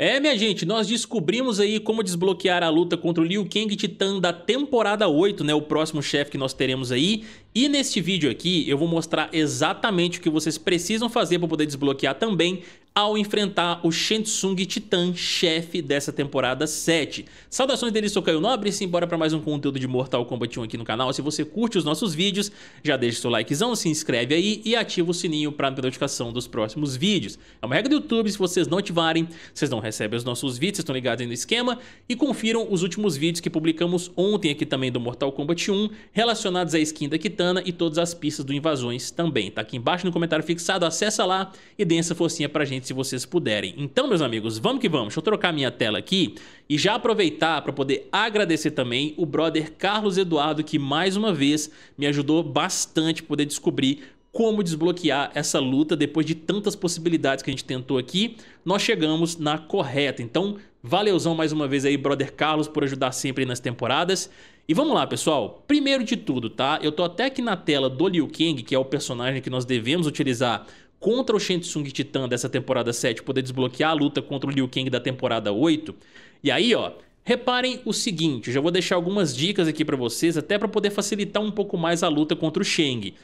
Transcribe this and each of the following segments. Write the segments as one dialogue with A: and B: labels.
A: É, minha gente, nós descobrimos aí como desbloquear a luta contra o Liu Kang Titan da temporada 8, né, o próximo chefe que nós teremos aí. E neste vídeo aqui eu vou mostrar exatamente o que vocês precisam fazer para poder desbloquear também ao enfrentar o Shensung Titan, chefe dessa temporada 7. Saudações dele, sou Caio Nobre, simbora para mais um conteúdo de Mortal Kombat 1 aqui no canal. Se você curte os nossos vídeos, já deixa seu likezão, se inscreve aí e ativa o sininho para notificação dos próximos vídeos. É uma regra do YouTube, se vocês não ativarem, vocês não recebem os nossos vídeos, estão ligados aí no esquema. E confiram os últimos vídeos que publicamos ontem aqui também do Mortal Kombat 1, relacionados à skin da Kitana e todas as pistas do Invasões também. Tá aqui embaixo no comentário fixado, acessa lá e dê essa forcinha pra gente se vocês puderem. Então, meus amigos, vamos que vamos. Deixa eu trocar minha tela aqui e já aproveitar para poder agradecer também o brother Carlos Eduardo, que mais uma vez me ajudou bastante poder descobrir como desbloquear essa luta depois de tantas possibilidades que a gente tentou aqui, nós chegamos na correta. Então, valeuzão mais uma vez aí, brother Carlos, por ajudar sempre nas temporadas. E vamos lá, pessoal. Primeiro de tudo, tá? Eu tô até aqui na tela do Liu Kang, que é o personagem que nós devemos utilizar contra o Shensung Titan dessa temporada 7 poder desbloquear a luta contra o Liu Kang da temporada 8. E aí, ó, reparem o seguinte, eu já vou deixar algumas dicas aqui para vocês, até para poder facilitar um pouco mais a luta contra o Shang.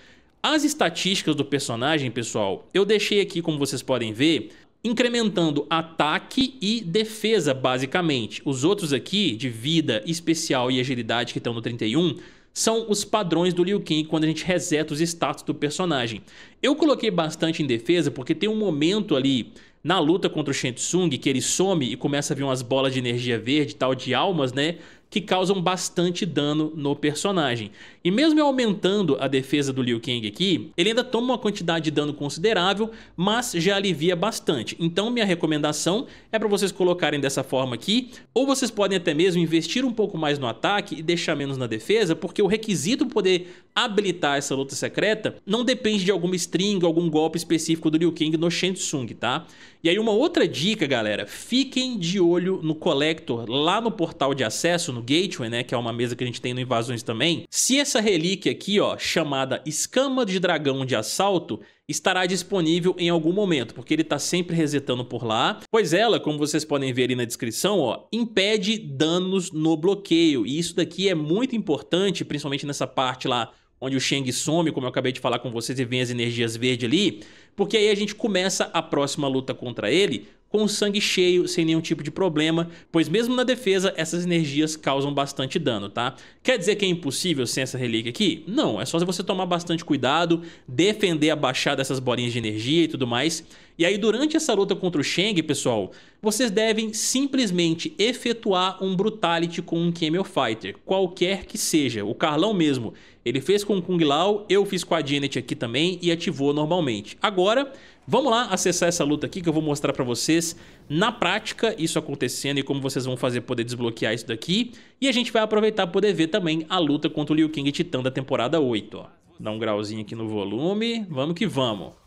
A: As estatísticas do personagem, pessoal, eu deixei aqui, como vocês podem ver, incrementando ataque e defesa, basicamente. Os outros aqui, de vida, especial e agilidade que estão no 31, são os padrões do Liu Kang quando a gente reseta os status do personagem. Eu coloquei bastante em defesa porque tem um momento ali na luta contra o Shensung Tsung que ele some e começa a vir umas bolas de energia verde, tal de almas, né, que causam bastante dano no personagem. E mesmo eu aumentando a defesa do Liu Kang aqui, ele ainda toma uma quantidade de dano considerável, mas já alivia bastante. Então minha recomendação é para vocês colocarem dessa forma aqui, ou vocês podem até mesmo investir um pouco mais no ataque e deixar menos na defesa, porque o requisito para poder habilitar essa luta secreta não depende de alguma string, algum golpe específico do Liu Kang no Shensung, Tsung, tá? E aí uma outra dica, galera, fiquem de olho no Collector lá no portal de acesso, no Gateway, né, que é uma mesa que a gente tem no Invasões também. Se essa relíquia aqui, ó, chamada Escama de Dragão de Assalto, estará disponível em algum momento, porque ele está sempre resetando por lá, pois ela, como vocês podem ver ali na descrição, ó, impede danos no bloqueio, e isso daqui é muito importante, principalmente nessa parte lá onde o Shang some, como eu acabei de falar com vocês, e vem as energias verdes ali, porque aí a gente começa a próxima luta contra ele com o sangue cheio, sem nenhum tipo de problema, pois mesmo na defesa, essas energias causam bastante dano, tá? Quer dizer que é impossível sem essa relíquia aqui? Não, é só você tomar bastante cuidado, defender a baixada dessas bolinhas de energia e tudo mais, e aí, durante essa luta contra o Shang, pessoal, vocês devem simplesmente efetuar um Brutality com um Camel Fighter, qualquer que seja, o Carlão mesmo. Ele fez com o Kung Lao, eu fiz com a Janet aqui também e ativou normalmente. Agora, vamos lá acessar essa luta aqui que eu vou mostrar pra vocês na prática isso acontecendo e como vocês vão fazer poder desbloquear isso daqui. E a gente vai aproveitar poder ver também a luta contra o Liu Kang e Titã da temporada 8, ó. Dá um grauzinho aqui no volume, vamos que vamos.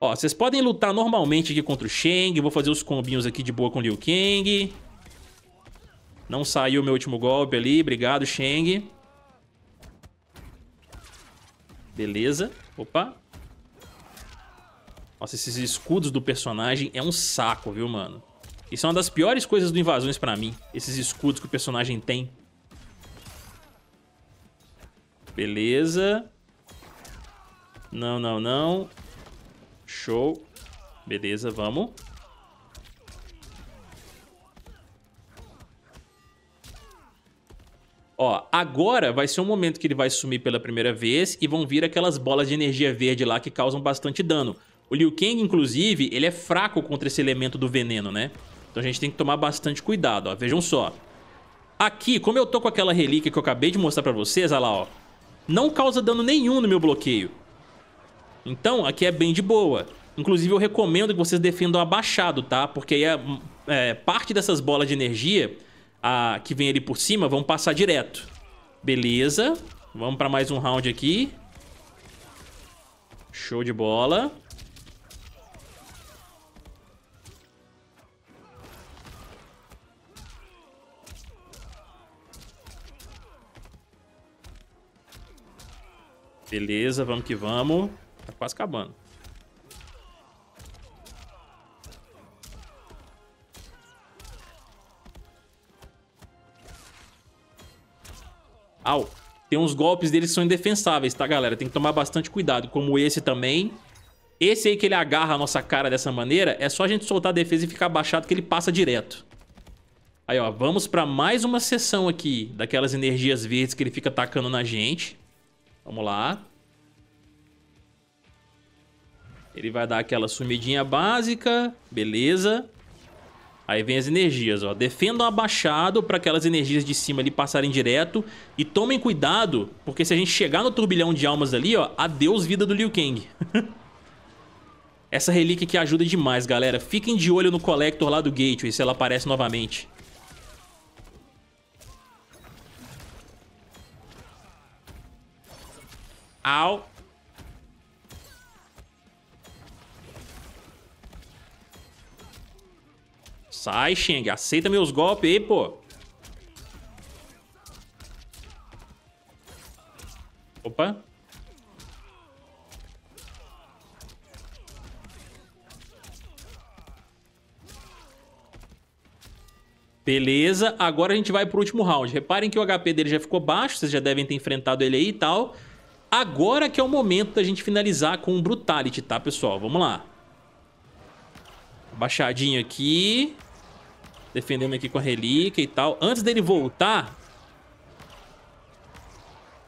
A: Ó, vocês podem lutar normalmente aqui contra o Shang. Vou fazer os combinhos aqui de boa com o Liu Kang. Não saiu o meu último golpe ali. Obrigado, Shang. Beleza. Opa. Nossa, esses escudos do personagem é um saco, viu, mano? Isso é uma das piores coisas do Invasões pra mim. Esses escudos que o personagem tem. Beleza. Não, não, não. Show. Beleza, vamos. Ó, agora vai ser um momento que ele vai sumir pela primeira vez e vão vir aquelas bolas de energia verde lá que causam bastante dano. O Liu Kang, inclusive, ele é fraco contra esse elemento do veneno, né? Então a gente tem que tomar bastante cuidado, ó. Vejam só. Aqui, como eu tô com aquela relíquia que eu acabei de mostrar pra vocês, olha lá, ó. Não causa dano nenhum no meu bloqueio. Então, aqui é bem de boa. Inclusive, eu recomendo que vocês defendam abaixado, tá? Porque aí é, é, parte dessas bolas de energia a, que vem ali por cima vão passar direto. Beleza. Vamos para mais um round aqui. Show de bola. Beleza, vamos que vamos. Tá quase acabando. Au. Tem uns golpes deles que são indefensáveis, tá, galera? Tem que tomar bastante cuidado, como esse também. Esse aí que ele agarra a nossa cara dessa maneira, é só a gente soltar a defesa e ficar baixado que ele passa direto. Aí, ó, vamos pra mais uma sessão aqui daquelas energias verdes que ele fica atacando na gente. Vamos lá. Ele vai dar aquela sumidinha básica, beleza. Aí vem as energias, ó. Defendam abaixado para aquelas energias de cima ali passarem direto. E tomem cuidado, porque se a gente chegar no turbilhão de almas ali, ó, adeus vida do Liu Kang. Essa relíquia aqui ajuda demais, galera. Fiquem de olho no Collector lá do Gateway, se ela aparece novamente. Au. Sai, Shang. Aceita meus golpes aí, pô. Opa. Beleza, agora a gente vai pro último round. Reparem que o HP dele já ficou baixo, vocês já devem ter enfrentado ele aí e tal. Agora que é o momento da gente finalizar com o Brutality, tá, pessoal? Vamos lá. Baixadinho aqui. Defendemos aqui com a relíquia e tal. Antes dele voltar...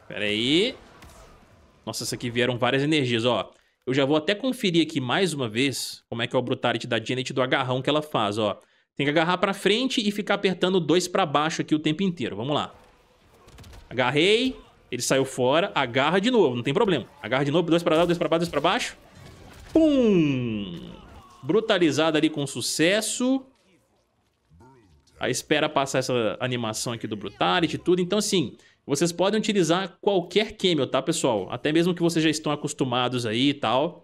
A: Pera aí. Nossa, essa aqui vieram várias energias, ó. Eu já vou até conferir aqui mais uma vez como é que é o Brutality da Janet do agarrão que ela faz, ó. Tem que agarrar pra frente e ficar apertando dois pra baixo aqui o tempo inteiro. Vamos lá. Agarrei. Ele saiu fora. Agarra de novo, não tem problema. Agarra de novo, dois pra lá, dois pra baixo, dois pra baixo. Pum! Brutalizada ali com sucesso espera passar essa animação aqui do Brutality e tudo. Então, assim, vocês podem utilizar qualquer camel, tá, pessoal? Até mesmo que vocês já estão acostumados aí e tal.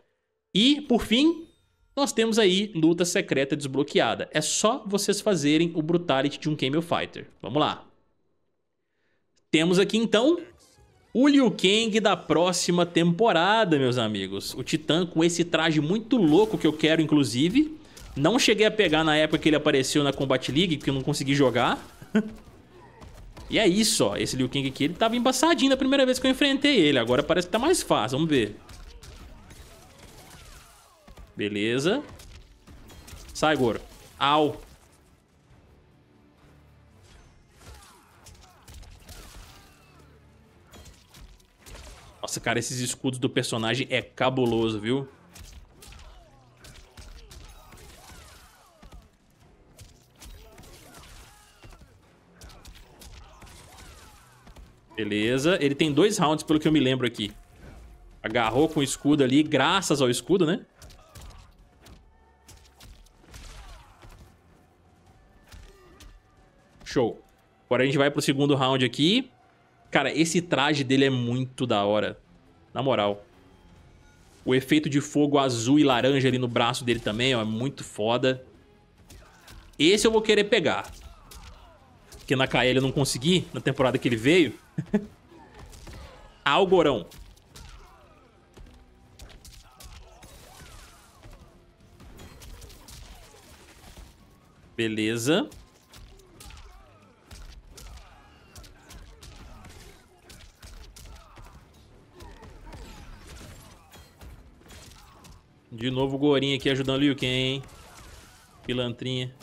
A: E, por fim, nós temos aí luta secreta desbloqueada. É só vocês fazerem o Brutality de um Camel Fighter. Vamos lá. Temos aqui, então, o Liu Kang da próxima temporada, meus amigos. O Titã com esse traje muito louco que eu quero, inclusive. Não cheguei a pegar na época que ele apareceu na Combat League, porque eu não consegui jogar. e é isso, ó. Esse Liu Kang aqui, ele tava embaçadinho da primeira vez que eu enfrentei ele. Agora parece que tá mais fácil, vamos ver. Beleza. Sai, Goro. Au. Nossa, cara, esses escudos do personagem é cabuloso, viu? Beleza. Ele tem dois rounds, pelo que eu me lembro aqui. Agarrou com o escudo ali, graças ao escudo, né? Show. Agora a gente vai pro segundo round aqui. Cara, esse traje dele é muito da hora. Na moral. O efeito de fogo azul e laranja ali no braço dele também, ó. É muito foda. Esse eu vou querer pegar que na KL eu não consegui, na temporada que ele veio. Algorão. Beleza. De novo o Gorinha aqui ajudando o Liu Kang, hein? Pilantrinha.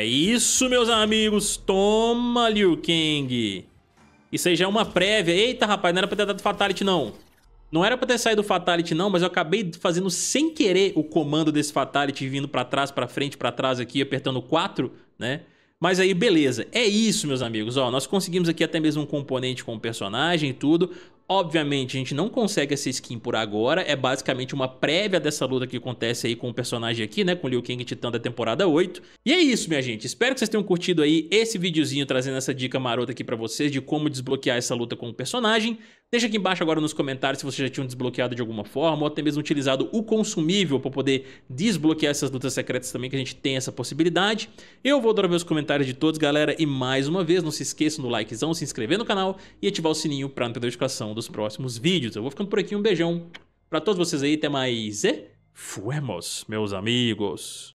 A: É isso, meus amigos. Toma, Liu Kang. Isso aí já é uma prévia. Eita, rapaz, não era pra ter dado Fatality, não. Não era pra ter saído Fatality, não, mas eu acabei fazendo sem querer o comando desse Fatality vindo pra trás, pra frente, pra trás aqui, apertando 4, né? Mas aí, beleza. É isso, meus amigos. Ó, nós conseguimos aqui até mesmo um componente com o personagem e tudo. Obviamente, a gente não consegue essa skin por agora, é basicamente uma prévia dessa luta que acontece aí com o personagem aqui, né, com Liu Kang Titã da temporada 8. E é isso, minha gente, espero que vocês tenham curtido aí esse videozinho trazendo essa dica marota aqui pra vocês de como desbloquear essa luta com o personagem. Deixa aqui embaixo agora nos comentários se vocês já tinham desbloqueado de alguma forma ou até mesmo utilizado o consumível para poder desbloquear essas lutas secretas também, que a gente tem essa possibilidade. Eu vou adorar ver os comentários de todos, galera, e mais uma vez, não se esqueçam do likezão, se inscrever no canal e ativar o sininho para não perder a notificação dos próximos vídeos. Eu vou ficando por aqui, um beijão para todos vocês aí, até mais e fuemos, meus amigos!